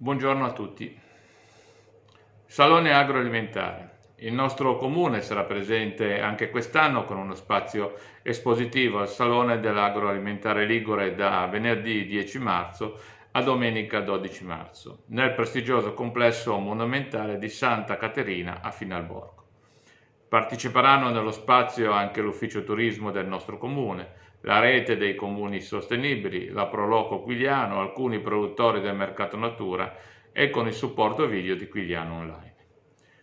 Buongiorno a tutti. Salone agroalimentare. Il nostro comune sarà presente anche quest'anno con uno spazio espositivo al Salone dell'agroalimentare Ligure da venerdì 10 marzo a domenica 12 marzo nel prestigioso complesso monumentale di Santa Caterina a Finalborgo. Parteciperanno nello spazio anche l'ufficio turismo del nostro comune, la rete dei comuni sostenibili, la Proloco Quigliano, alcuni produttori del mercato natura e con il supporto video di Quigliano Online.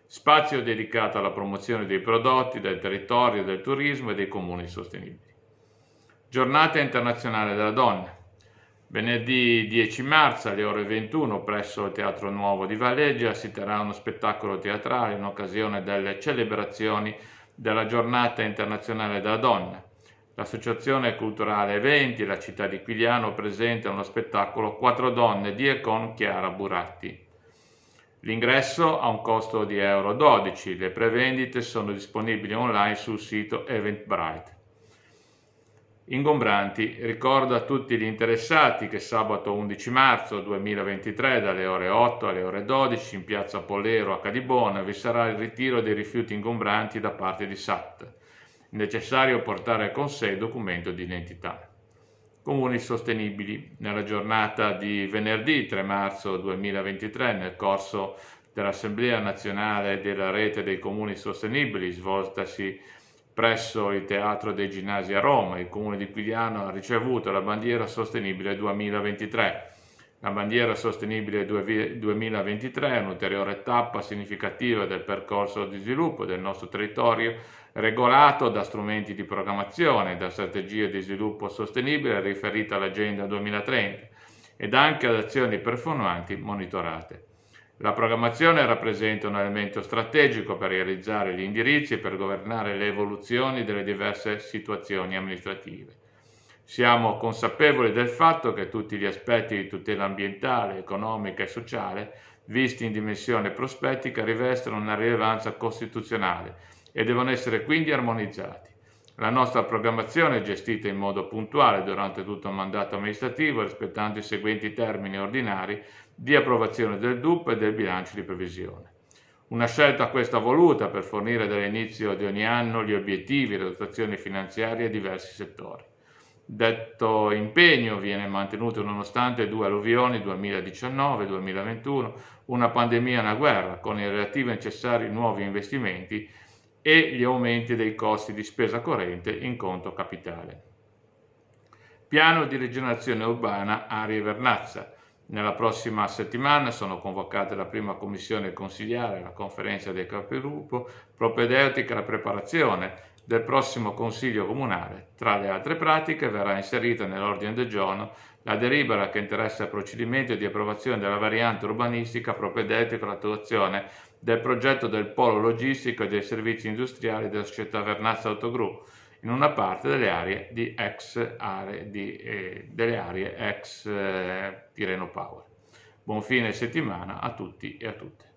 Spazio dedicato alla promozione dei prodotti, del territorio, del turismo e dei comuni sostenibili. Giornata internazionale della donna. Venerdì 10 marzo alle ore 21 presso il Teatro Nuovo di Valleggia si terrà uno spettacolo teatrale in occasione delle celebrazioni della Giornata internazionale della donna L'associazione culturale Eventi e la città di Quiliano presentano lo spettacolo Quattro donne di e con Chiara Buratti. L'ingresso ha un costo di Euro 12, le prevendite sono disponibili online sul sito Eventbrite. Ingombranti ricordo a tutti gli interessati che sabato 11 marzo 2023 dalle ore 8 alle ore 12 in piazza Polero a Cadibona vi sarà il ritiro dei rifiuti ingombranti da parte di SAT necessario portare con sé il documento di identità. Comuni sostenibili. Nella giornata di venerdì 3 marzo 2023, nel corso dell'Assemblea nazionale della rete dei comuni sostenibili, svoltasi presso il Teatro dei Ginnasi a Roma, il comune di Quigliano ha ricevuto la bandiera sostenibile 2023 la bandiera sostenibile 2023 è un'ulteriore tappa significativa del percorso di sviluppo del nostro territorio regolato da strumenti di programmazione, da strategie di sviluppo sostenibile riferite all'Agenda 2030 ed anche ad azioni performanti monitorate. La programmazione rappresenta un elemento strategico per realizzare gli indirizzi e per governare le evoluzioni delle diverse situazioni amministrative. Siamo consapevoli del fatto che tutti gli aspetti di tutela ambientale, economica e sociale, visti in dimensione prospettica, rivestono una rilevanza costituzionale e devono essere quindi armonizzati. La nostra programmazione è gestita in modo puntuale durante tutto il mandato amministrativo, rispettando i seguenti termini ordinari di approvazione del DUP e del bilancio di previsione. Una scelta questa voluta per fornire dall'inizio di ogni anno gli obiettivi e le dotazioni finanziarie a diversi settori. Detto impegno viene mantenuto nonostante due alluvioni 2019-2021, una pandemia e una guerra, con i relativi necessari nuovi investimenti e gli aumenti dei costi di spesa corrente in conto capitale. Piano di rigenerazione urbana Aria Vernazza. Nella prossima settimana sono convocate la prima commissione consiliare, la conferenza dei capigruppo propedeutica alla preparazione del prossimo Consiglio Comunale. Tra le altre pratiche verrà inserita nell'ordine del giorno la delibera che interessa il procedimento di approvazione della variante urbanistica propedeutica all'attuazione del progetto del polo logistico e dei servizi industriali della società Vernazza Autogru in una parte delle aree, di ex aree, di, eh, delle aree ex eh, Tireno Power. Buon fine settimana a tutti e a tutte.